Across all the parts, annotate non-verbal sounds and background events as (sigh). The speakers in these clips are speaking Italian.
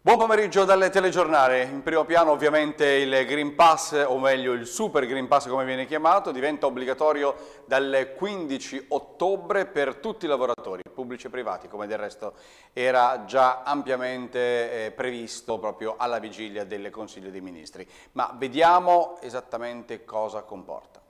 Buon pomeriggio dalle telegiornali. In primo piano ovviamente il Green Pass, o meglio il Super Green Pass come viene chiamato, diventa obbligatorio dal 15 ottobre per tutti i lavoratori, pubblici e privati, come del resto era già ampiamente eh, previsto proprio alla vigilia del Consiglio dei Ministri. Ma vediamo esattamente cosa comporta.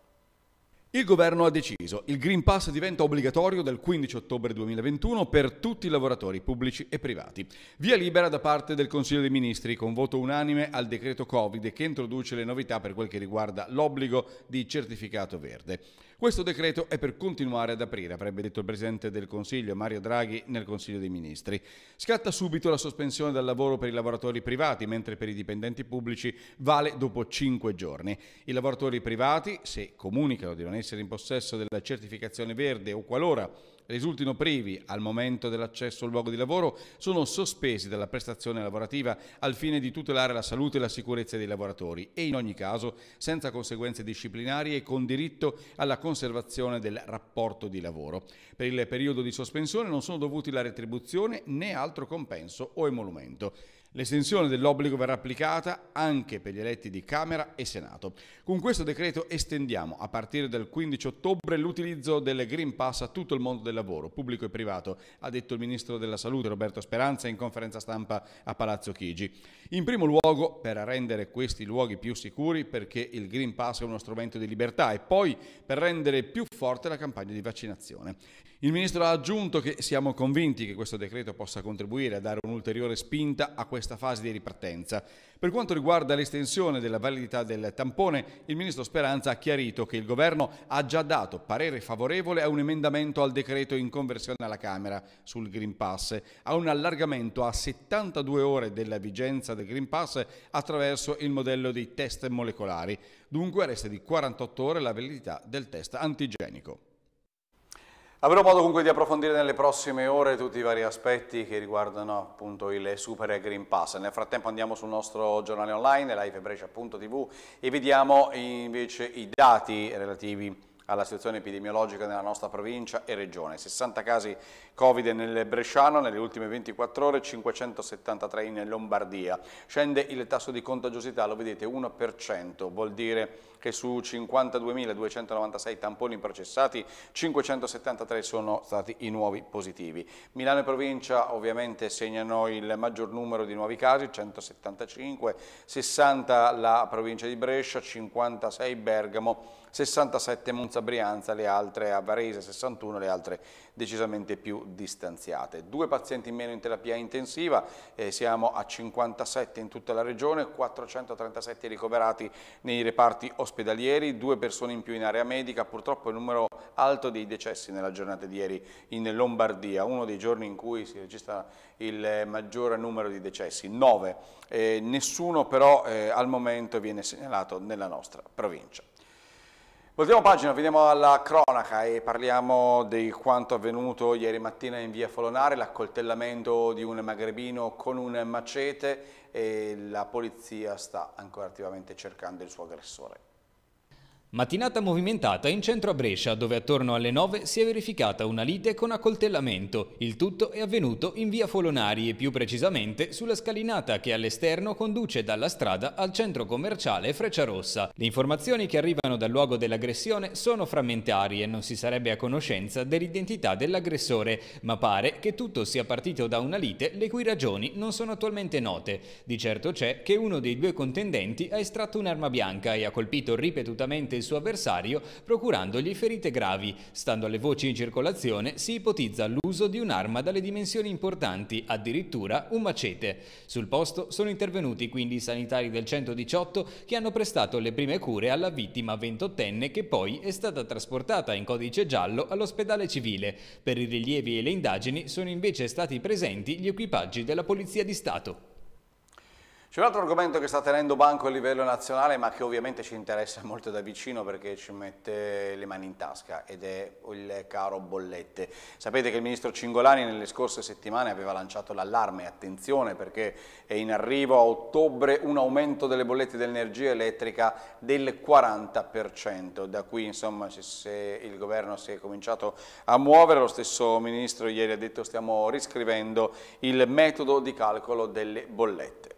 Il governo ha deciso, il Green Pass diventa obbligatorio dal 15 ottobre 2021 per tutti i lavoratori pubblici e privati. Via libera da parte del Consiglio dei Ministri con voto unanime al decreto Covid che introduce le novità per quel che riguarda l'obbligo di certificato verde. Questo decreto è per continuare ad aprire, avrebbe detto il Presidente del Consiglio Mario Draghi nel Consiglio dei Ministri. Scatta subito la sospensione dal lavoro per i lavoratori privati, mentre per i dipendenti pubblici vale dopo 5 giorni. I lavoratori privati, se comunicano di non essere in possesso della certificazione verde o qualora risultino privi al momento dell'accesso al luogo di lavoro sono sospesi dalla prestazione lavorativa al fine di tutelare la salute e la sicurezza dei lavoratori e in ogni caso senza conseguenze disciplinari e con diritto alla conservazione del rapporto di lavoro. Per il periodo di sospensione non sono dovuti la retribuzione né altro compenso o emolumento. L'estensione dell'obbligo verrà applicata anche per gli eletti di Camera e Senato. Con questo decreto estendiamo a partire dal 15 ottobre l'utilizzo del Green Pass a tutto il mondo del lavoro, pubblico e privato, ha detto il Ministro della Salute Roberto Speranza in conferenza stampa a Palazzo Chigi. In primo luogo per rendere questi luoghi più sicuri perché il Green Pass è uno strumento di libertà e poi per rendere più forte la campagna di vaccinazione. Il ministro ha aggiunto che siamo convinti che questo decreto possa contribuire a dare un'ulteriore spinta a questa fase di ripartenza. Per quanto riguarda l'estensione della validità del tampone, il ministro Speranza ha chiarito che il governo ha già dato parere favorevole a un emendamento al decreto in conversione alla Camera sul Green Pass, a un allargamento a 72 ore della vigenza del Green Pass attraverso il modello dei test molecolari. Dunque resta di 48 ore la validità del test antigenico. Avrò modo comunque di approfondire nelle prossime ore tutti i vari aspetti che riguardano appunto il Super Green Pass. Nel frattempo andiamo sul nostro giornale online, livebrescia.tv e vediamo invece i dati relativi alla situazione epidemiologica nella nostra provincia e regione. 60 casi Covid nel Bresciano, nelle ultime 24 ore 573 in Lombardia. Scende il tasso di contagiosità, lo vedete, 1%, vuol dire che su 52.296 tamponi processati, 573 sono stati i nuovi positivi. Milano e provincia ovviamente segnano il maggior numero di nuovi casi, 175, 60 la provincia di Brescia, 56 Bergamo, 67 Monza Brianza, le altre a Varese 61, le altre decisamente più distanziate. Due pazienti in meno in terapia intensiva, eh, siamo a 57 in tutta la regione, 437 ricoverati nei reparti ospedalieri, due persone in più in area medica, purtroppo il numero alto dei decessi nella giornata di ieri in Lombardia, uno dei giorni in cui si registra il maggiore numero di decessi, 9. Eh, nessuno però eh, al momento viene segnalato nella nostra provincia. Voltiamo pagina, veniamo alla cronaca e parliamo di quanto avvenuto ieri mattina in via Folonare, l'accoltellamento di un magrebino con un macete e la polizia sta ancora attivamente cercando il suo aggressore. Mattinata movimentata in centro a Brescia, dove attorno alle 9 si è verificata una lite con accoltellamento. Il tutto è avvenuto in via Folonari e più precisamente sulla scalinata che all'esterno conduce dalla strada al centro commerciale Freccia Rossa. Le informazioni che arrivano dal luogo dell'aggressione sono frammentarie e non si sarebbe a conoscenza dell'identità dell'aggressore, ma pare che tutto sia partito da una lite le cui ragioni non sono attualmente note. Di certo c'è che uno dei due contendenti ha estratto un'arma bianca e ha colpito ripetutamente il suo avversario, procurandogli ferite gravi. Stando alle voci in circolazione, si ipotizza l'uso di un'arma dalle dimensioni importanti, addirittura un macete. Sul posto sono intervenuti quindi i sanitari del 118 che hanno prestato le prime cure alla vittima 28enne che poi è stata trasportata in codice giallo all'ospedale civile. Per i rilievi e le indagini sono invece stati presenti gli equipaggi della Polizia di Stato. C'è un altro argomento che sta tenendo banco a livello nazionale ma che ovviamente ci interessa molto da vicino perché ci mette le mani in tasca ed è il caro bollette. Sapete che il ministro Cingolani nelle scorse settimane aveva lanciato l'allarme, attenzione perché è in arrivo a ottobre un aumento delle bollette dell'energia elettrica del 40%. Da qui insomma se il governo si è cominciato a muovere, lo stesso ministro ieri ha detto stiamo riscrivendo il metodo di calcolo delle bollette.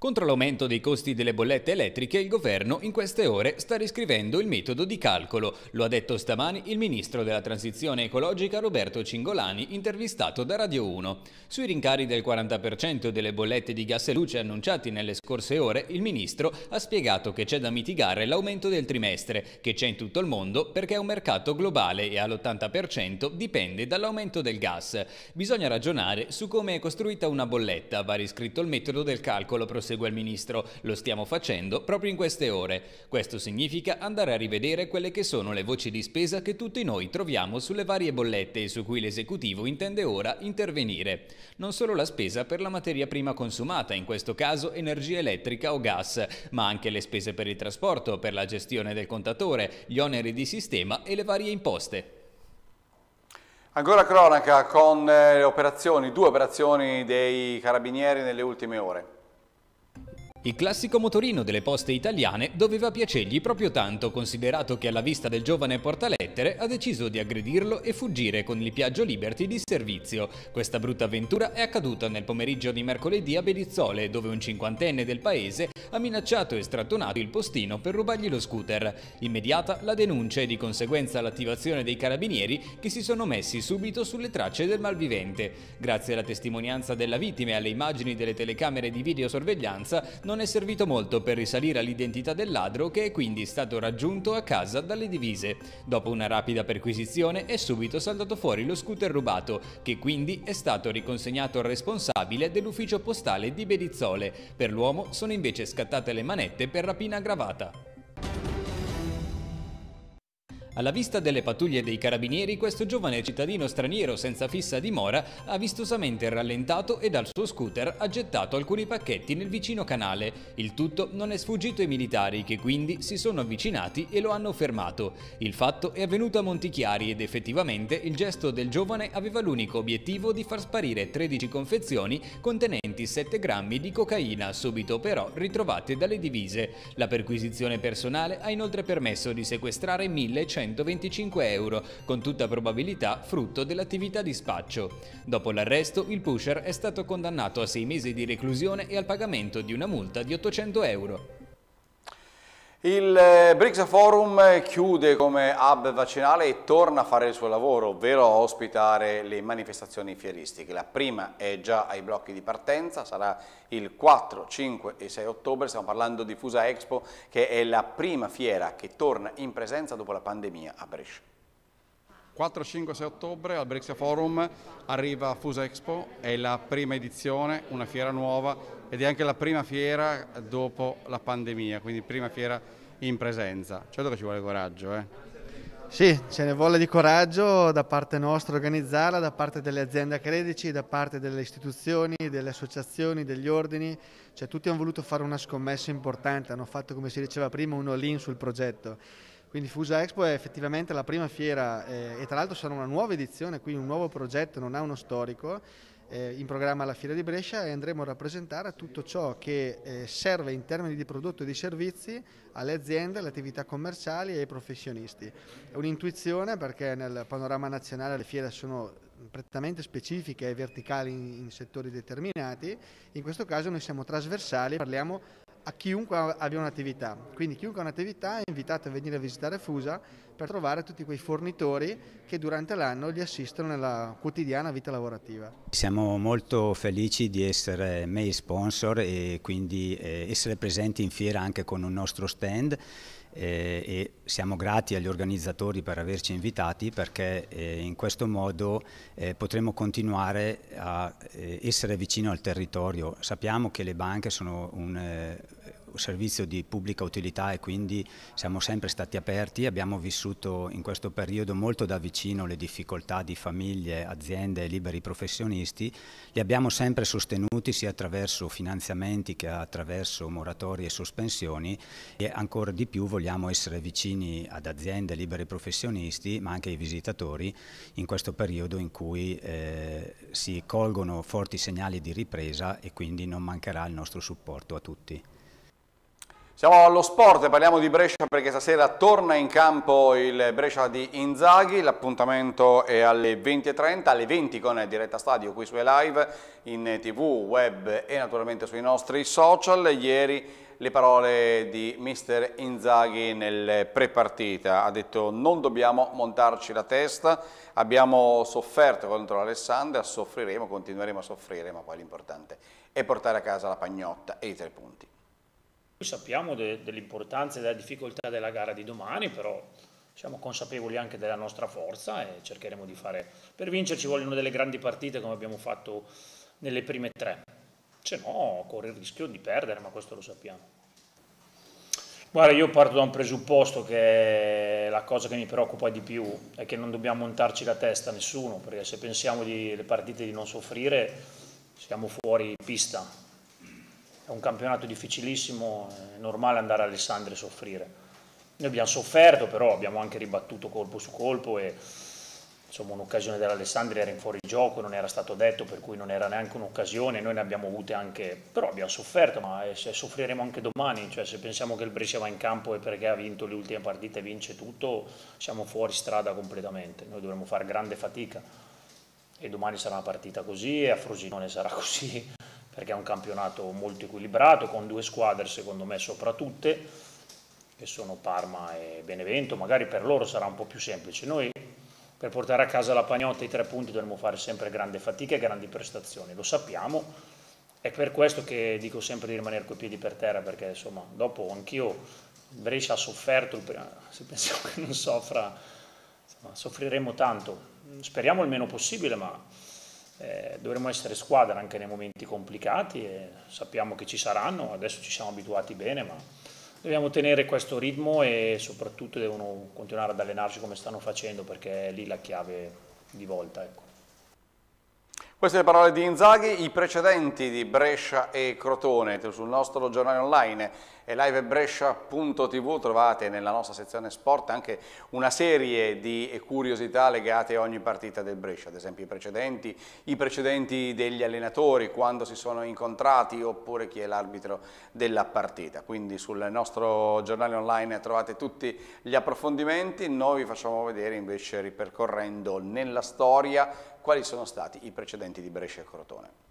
Contro l'aumento dei costi delle bollette elettriche, il governo in queste ore sta riscrivendo il metodo di calcolo. Lo ha detto stamani il ministro della transizione ecologica Roberto Cingolani, intervistato da Radio 1. Sui rincari del 40% delle bollette di gas e luce annunciati nelle scorse ore, il ministro ha spiegato che c'è da mitigare l'aumento del trimestre, che c'è in tutto il mondo perché è un mercato globale e all'80% dipende dall'aumento del gas. Bisogna ragionare su come è costruita una bolletta, va riscritto il metodo del calcolo proseguito prosegue il ministro. Lo stiamo facendo proprio in queste ore. Questo significa andare a rivedere quelle che sono le voci di spesa che tutti noi troviamo sulle varie bollette e su cui l'esecutivo intende ora intervenire. Non solo la spesa per la materia prima consumata, in questo caso energia elettrica o gas, ma anche le spese per il trasporto, per la gestione del contatore, gli oneri di sistema e le varie imposte. Ancora cronaca con le eh, operazioni, due operazioni dei carabinieri nelle ultime ore. Il classico motorino delle poste italiane doveva piacergli proprio tanto, considerato che alla vista del giovane portalettere ha deciso di aggredirlo e fuggire con il Piaggio Liberty di servizio. Questa brutta avventura è accaduta nel pomeriggio di mercoledì a Bedizzole, dove un cinquantenne del paese ha minacciato e strattonato il postino per rubargli lo scooter. Immediata la denuncia e di conseguenza l'attivazione dei carabinieri che si sono messi subito sulle tracce del malvivente. Grazie alla testimonianza della vittima e alle immagini delle telecamere di videosorveglianza, non è servito molto per risalire all'identità del ladro che è quindi stato raggiunto a casa dalle divise. Dopo una rapida perquisizione è subito saltato fuori lo scooter rubato, che quindi è stato riconsegnato al responsabile dell'ufficio postale di Bedizzole. Per l'uomo sono invece scattate le manette per rapina aggravata. Alla vista delle pattuglie dei carabinieri, questo giovane cittadino straniero senza fissa dimora ha vistosamente rallentato e dal suo scooter ha gettato alcuni pacchetti nel vicino canale. Il tutto non è sfuggito ai militari che quindi si sono avvicinati e lo hanno fermato. Il fatto è avvenuto a Montichiari ed effettivamente il gesto del giovane aveva l'unico obiettivo di far sparire 13 confezioni contenenti 7 grammi di cocaina, subito però ritrovate dalle divise. La perquisizione personale ha inoltre permesso di sequestrare 1100 425 euro, con tutta probabilità frutto dell'attività di spaccio. Dopo l'arresto, il pusher è stato condannato a 6 mesi di reclusione e al pagamento di una multa di 800 euro. Il eh, BRICS Forum eh, chiude come hub vaccinale e torna a fare il suo lavoro, ovvero a ospitare le manifestazioni fieristiche. La prima è già ai blocchi di partenza, sarà il 4, 5 e 6 ottobre, stiamo parlando di Fusa Expo che è la prima fiera che torna in presenza dopo la pandemia a Brescia. 4, 5, 6 ottobre al Brixia Forum arriva Fusa Expo, è la prima edizione, una fiera nuova ed è anche la prima fiera dopo la pandemia, quindi prima fiera in presenza. Certo che ci vuole coraggio. Eh. Sì, ce ne vuole di coraggio da parte nostra organizzarla, da parte delle aziende a credici, da parte delle istituzioni, delle associazioni, degli ordini, cioè tutti hanno voluto fare una scommessa importante, hanno fatto come si diceva prima un all-in sul progetto. Quindi Fusa Expo è effettivamente la prima fiera eh, e tra l'altro sarà una nuova edizione, quindi un nuovo progetto, non ha uno storico eh, in programma alla Fiera di Brescia e andremo a rappresentare tutto ciò che eh, serve in termini di prodotto e di servizi alle aziende, alle attività commerciali e ai professionisti. È un'intuizione perché nel panorama nazionale le fiere sono prettamente specifiche e verticali in, in, settori determinati, in questo caso noi siamo trasversali, parliamo a chiunque abbia un'attività. Quindi chiunque ha un'attività è invitato a venire a visitare Fusa per trovare tutti quei fornitori che durante l'anno li assistono nella quotidiana vita lavorativa. Siamo molto felici di essere May sponsor e quindi eh, essere presenti in fiera anche con un nostro stand eh, e siamo grati agli organizzatori per averci invitati perché eh, in questo modo potremo continuare a essere vicino al territorio. Sappiamo che le banche sono un servizio di pubblica utilità e quindi siamo sempre stati aperti, abbiamo vissuto in questo periodo molto da vicino le difficoltà di famiglie, aziende e liberi professionisti, li abbiamo sempre sostenuti sia attraverso finanziamenti che attraverso moratorie e sospensioni e ancora di più vogliamo essere vicini ad aziende, liberi professionisti ma anche ai visitatori in questo periodo in cui eh, si colgono forti segnali di ripresa e quindi non mancherà il nostro supporto a tutti. Siamo allo sport, parliamo di Brescia perché stasera torna in campo il Brescia di Inzaghi, l'appuntamento è alle 20.30, alle 20 con diretta stadio qui su live, in tv, web e naturalmente sui nostri social. Ieri le parole di mister Inzaghi nel pre-partita, Ha detto non dobbiamo montarci la testa, abbiamo sofferto contro l'Alessandria, soffriremo, continueremo a soffrire, ma poi l'importante è portare a casa la pagnotta e i tre punti sappiamo de, dell'importanza e della difficoltà della gara di domani, però siamo consapevoli anche della nostra forza e cercheremo di fare... Per vincere ci vogliono delle grandi partite come abbiamo fatto nelle prime tre, se no corre il rischio di perdere, ma questo lo sappiamo. Guarda, io parto da un presupposto che la cosa che mi preoccupa di più è che non dobbiamo montarci la testa a nessuno, perché se pensiamo alle partite di non soffrire siamo fuori pista, è un campionato difficilissimo, è normale andare a Alessandria e soffrire. Noi abbiamo sofferto, però abbiamo anche ribattuto colpo su colpo e insomma un'occasione dell'Alessandria era in fuori gioco, non era stato detto, per cui non era neanche un'occasione, noi ne abbiamo avute anche, però abbiamo sofferto, ma eh, se soffriremo anche domani, cioè se pensiamo che il Brescia va in campo e perché ha vinto le ultime partite e vince tutto, siamo fuori strada completamente, noi dovremmo fare grande fatica e domani sarà una partita così e a Frosinone sarà così perché è un campionato molto equilibrato, con due squadre secondo me soprattutto che sono Parma e Benevento, magari per loro sarà un po' più semplice. Noi per portare a casa la pagnotta i tre punti dovremmo fare sempre grande fatica e grandi prestazioni, lo sappiamo, è per questo che dico sempre di rimanere coi piedi per terra, perché insomma dopo anch'io Brescia ha sofferto, (laughs) se pensiamo che non soffra, insomma, soffriremo tanto, speriamo il meno possibile, ma eh, dovremo essere squadra anche nei momenti complicati e sappiamo che ci saranno, adesso ci siamo abituati bene, ma dobbiamo tenere questo ritmo e soprattutto devono continuare ad allenarci come stanno facendo perché è lì la chiave di volta. Ecco. Queste le parole di Inzaghi, i precedenti di Brescia e Crotone sul nostro giornale online e livebrescia.tv trovate nella nostra sezione sport anche una serie di curiosità legate a ogni partita del Brescia, ad esempio i precedenti, i precedenti degli allenatori, quando si sono incontrati oppure chi è l'arbitro della partita. Quindi sul nostro giornale online trovate tutti gli approfondimenti, noi vi facciamo vedere invece ripercorrendo nella storia quali sono stati i precedenti di Brescia e Crotone.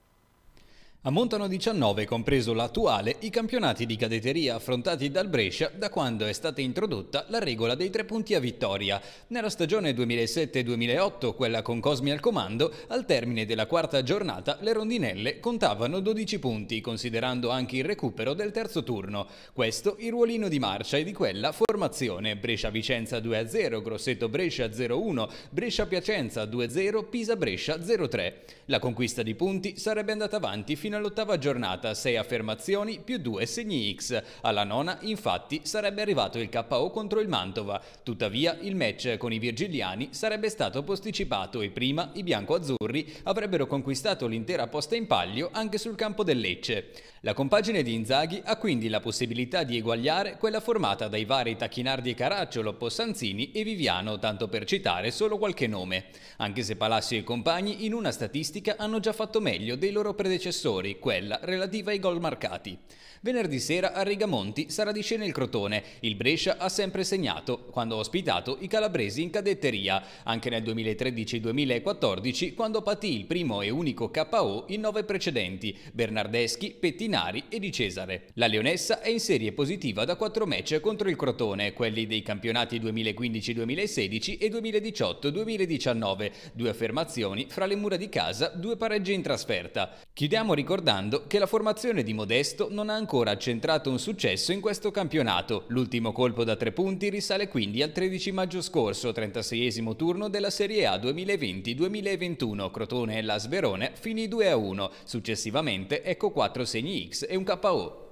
Ammontano 19, compreso l'attuale, i campionati di cadetteria affrontati dal Brescia da quando è stata introdotta la regola dei tre punti a vittoria. Nella stagione 2007-2008, quella con Cosmi al comando, al termine della quarta giornata le rondinelle contavano 12 punti, considerando anche il recupero del terzo turno. Questo il ruolino di marcia e di quella formazione. Brescia-Vicenza 2-0, Grosseto-Brescia 0-1, Brescia-Piacenza 2-0, Pisa-Brescia 0-3. La conquista di punti sarebbe andata avanti fino fino all'ottava giornata, 6 affermazioni più 2 segni X. Alla nona, infatti, sarebbe arrivato il KO contro il Mantova. Tuttavia, il match con i virgiliani sarebbe stato posticipato e prima i bianco-azzurri avrebbero conquistato l'intera posta in palio anche sul campo del Lecce. La compagine di Inzaghi ha quindi la possibilità di eguagliare quella formata dai vari Tacchinardi e Caracciolo, Possanzini e Viviano, tanto per citare solo qualche nome. Anche se Palacio e compagni in una statistica hanno già fatto meglio dei loro predecessori migliori, quella relativa ai gol marcati. Venerdì sera a Rigamonti sarà di scena il Crotone, il Brescia ha sempre segnato, quando ha ospitato i calabresi in cadetteria, anche nel 2013-2014 quando patì il primo e unico KO in nove precedenti, Bernardeschi, Pettinari e Di Cesare. La Leonessa è in serie positiva da quattro match contro il Crotone, quelli dei campionati 2015-2016 e 2018-2019, due affermazioni fra le mura di casa, due pareggi in trasferta. Chiudiamo ricordando ricordando che la formazione di Modesto non ha ancora accentrato un successo in questo campionato. L'ultimo colpo da tre punti risale quindi al 13 maggio scorso, 36esimo turno della Serie A 2020-2021. Crotone e Las Verone finì 2-1. Successivamente ecco 4 segni X e un KO.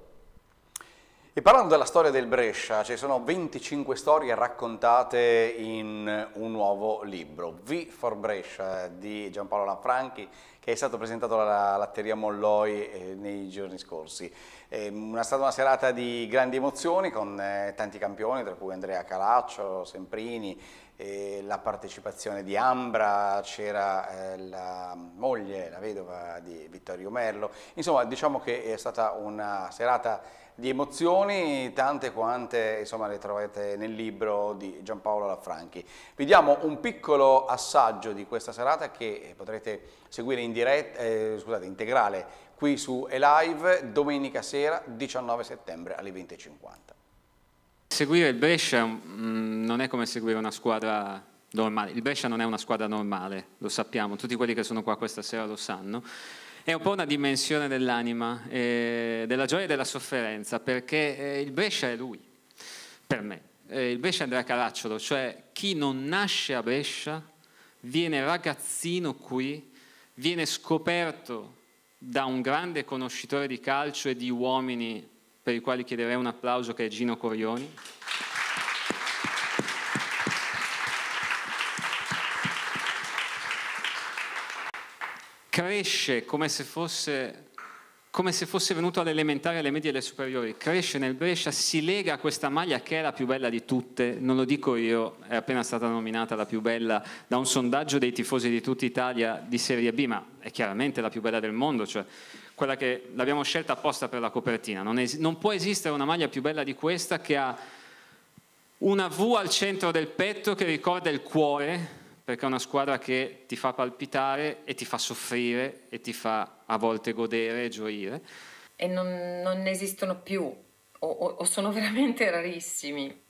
E parlando della storia del Brescia, ci sono 25 storie raccontate in un nuovo libro, V for Brescia eh, di Giampaolo Lanfranchi, che è stato presentato alla Latteria Molloi eh, nei giorni scorsi. È ehm, stata una serata di grandi emozioni con eh, tanti campioni, tra cui Andrea Calaccio, Semprini, eh, la partecipazione di Ambra, c'era la moglie, la vedova di Vittorio Merlo. Insomma, diciamo che è stata una serata di emozioni tante quante insomma, le trovate nel libro di Giampaolo Lafranchi. Vi diamo un piccolo assaggio di questa serata che potrete seguire in diretta, eh, scusate, integrale qui su Elive domenica sera 19 settembre alle 20.50. Seguire il Brescia mh, mm, non è come seguire una squadra normale, il Brescia non è una squadra normale, lo sappiamo, tutti quelli che sono qua questa sera lo sanno è un po' una dimensione dell'anima, eh, della gioia e della sofferenza, perché eh, il Brescia è lui, per me. Eh, il Brescia è Andrea Caracciolo, cioè chi non nasce a Brescia viene ragazzino qui, viene scoperto da un grande conoscitore di calcio e di uomini per i quali chiederei un applauso che è Gino Corioni. cresce come se fosse come se fosse venuto all'elementare, alle medie e alle superiori. Cresce nel Brescia, si lega a questa maglia che è la più bella di tutte, non lo dico io, è appena stata nominata la più bella da un sondaggio dei tifosi di tutta Italia di Serie B, ma è chiaramente la più bella del mondo, cioè quella che l'abbiamo scelta apposta per la copertina. Non, es- non può esistere una maglia più bella di questa che ha una V al centro del petto che ricorda il cuore, perché è una squadra che ti fa palpitare e ti fa soffrire e ti fa a volte godere e gioire. E non, non esistono più, o, o, o sono (laughs) veramente rarissimi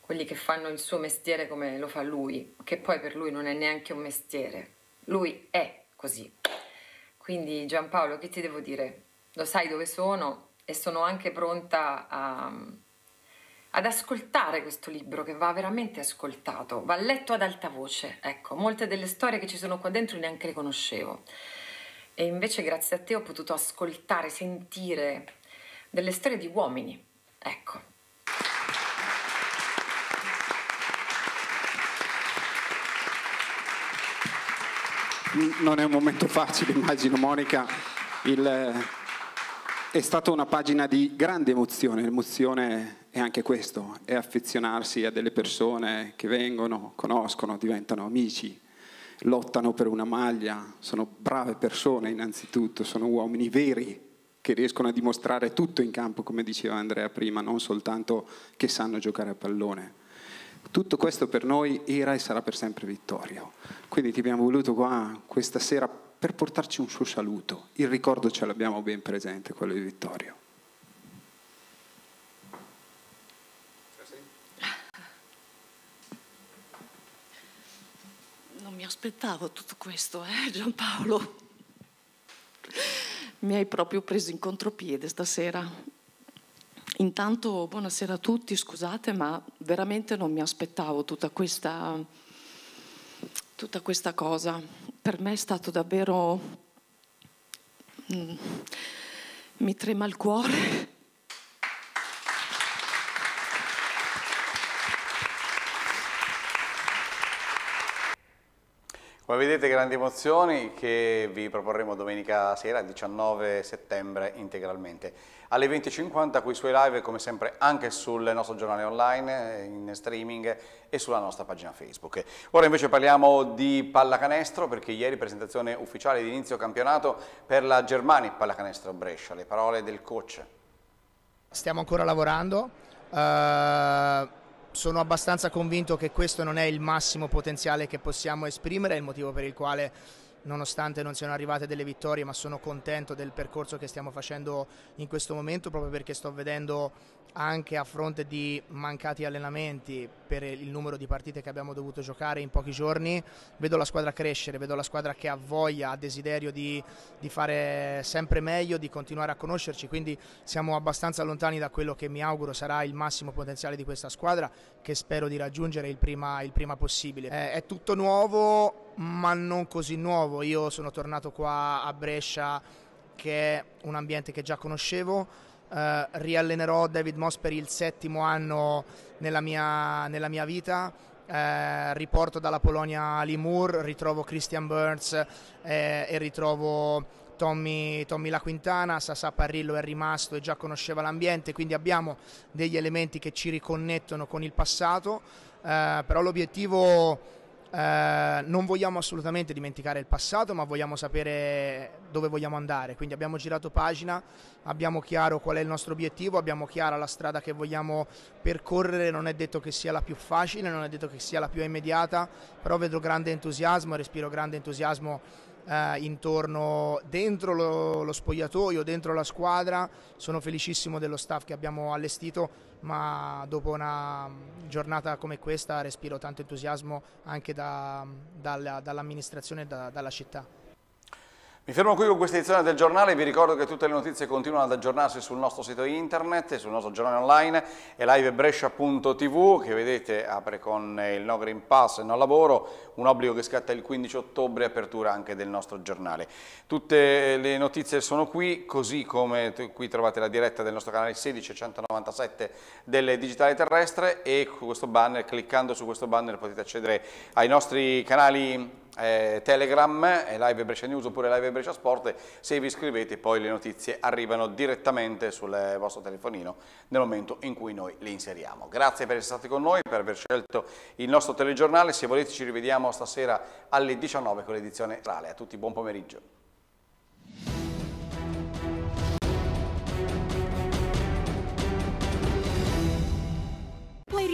quelli che fanno il suo mestiere come lo fa lui, che poi per lui non è neanche un mestiere, lui è così. Quindi Giampaolo, che ti devo dire? Lo sai dove sono e sono anche pronta a, ad ascoltare questo libro che va veramente ascoltato, va letto ad alta voce. Ecco, molte delle storie che ci sono qua dentro neanche le conoscevo. E invece grazie a te ho potuto ascoltare, sentire delle storie di uomini. Ecco. Non è un momento facile, immagino Monica, Il... è stata una pagina di grande emozione, emozione è anche questo, è affezionarsi a delle persone che vengono, conoscono, diventano amici, lottano per una maglia, sono brave persone innanzitutto, sono uomini veri che riescono a dimostrare tutto in campo, come diceva Andrea prima, non soltanto che sanno giocare a pallone. Tutto questo per noi era e sarà per sempre vittorio. Quindi ti abbiamo voluto qua questa sera per portarci un suo saluto. Il ricordo ce l'abbiamo ben presente, quello di Vittorio. aspettavo tutto questo, eh, Giampaolo. Mi hai proprio preso in contropiede stasera. Intanto buonasera a tutti, scusate, ma veramente non mi aspettavo tutta questa, tutta questa cosa. Per me è stato davvero... Mm, mi trema il cuore Come vedete grandi emozioni che vi proporremo domenica sera 19 settembre integralmente. Alle 20.50 qui su live come sempre anche sul nostro giornale online, in streaming e sulla nostra pagina Facebook. Ora invece parliamo di pallacanestro perché ieri presentazione ufficiale di inizio campionato per la Germania Pallacanestro Brescia. Le parole del coach. Stiamo ancora lavorando. Uh sono abbastanza convinto che questo non è il massimo potenziale che possiamo esprimere, è il motivo per il quale nonostante non siano arrivate delle vittorie, ma sono contento del percorso che stiamo facendo in questo momento proprio perché sto vedendo anche a fronte di mancati allenamenti per il numero di partite che abbiamo dovuto giocare in pochi giorni, vedo la squadra crescere, vedo la squadra che ha voglia, ha desiderio di, di fare sempre meglio, di continuare a conoscerci, quindi siamo abbastanza lontani da quello che mi auguro sarà il massimo potenziale di questa squadra che spero di raggiungere il prima, il prima possibile. è, eh, è tutto nuovo, ma non così nuovo. Io sono tornato qua a Brescia, che è un ambiente che già conoscevo. Uh, riallenerò David Moss per il settimo anno nella mia, nella mia vita. Uh, riporto dalla Polonia Limur, ritrovo Christian Burns eh, e ritrovo Tommy, Tommy La Quintana. Sasa Parrillo è rimasto e già conosceva l'ambiente, quindi abbiamo degli elementi che ci riconnettono con il passato. Uh, però l'obiettivo eh, non vogliamo assolutamente dimenticare il passato, ma vogliamo sapere dove vogliamo andare. Quindi abbiamo girato pagina, abbiamo chiaro qual è il nostro obiettivo, abbiamo chiara la strada che vogliamo percorrere. Non è detto che sia la più facile, non è detto che sia la più immediata, però vedo grande entusiasmo, respiro grande entusiasmo eh, intorno, dentro lo, lo, spogliatoio, dentro la squadra. Sono felicissimo dello staff che abbiamo allestito, ma dopo una giornata come questa respiro tanto entusiasmo anche da, dalla, dall'amministrazione e da, dalla città. Mi fermo qui con questa edizione del giornale, vi ricordo che tutte le notizie continuano ad aggiornarsi sul nostro sito internet, sul nostro giornale online e livebrescia.tv che vedete apre con il no green pass e no lavoro, un obbligo che scatta il 15 ottobre, apertura anche del nostro giornale. Tutte le notizie sono qui, così come qui trovate la diretta del nostro canale 16197 197 del Digitale Terrestre e banner, cliccando su questo banner potete accedere ai nostri canali eh, Telegram, Live Brescia News oppure Live Brescia Sport, se vi iscrivete poi le notizie arrivano direttamente sul vostro telefonino nel momento in cui noi le inseriamo. Grazie per essere stati con noi, per aver scelto il nostro telegiornale, se volete ci rivediamo stasera alle 19 con l'edizione Rale. A tutti buon pomeriggio.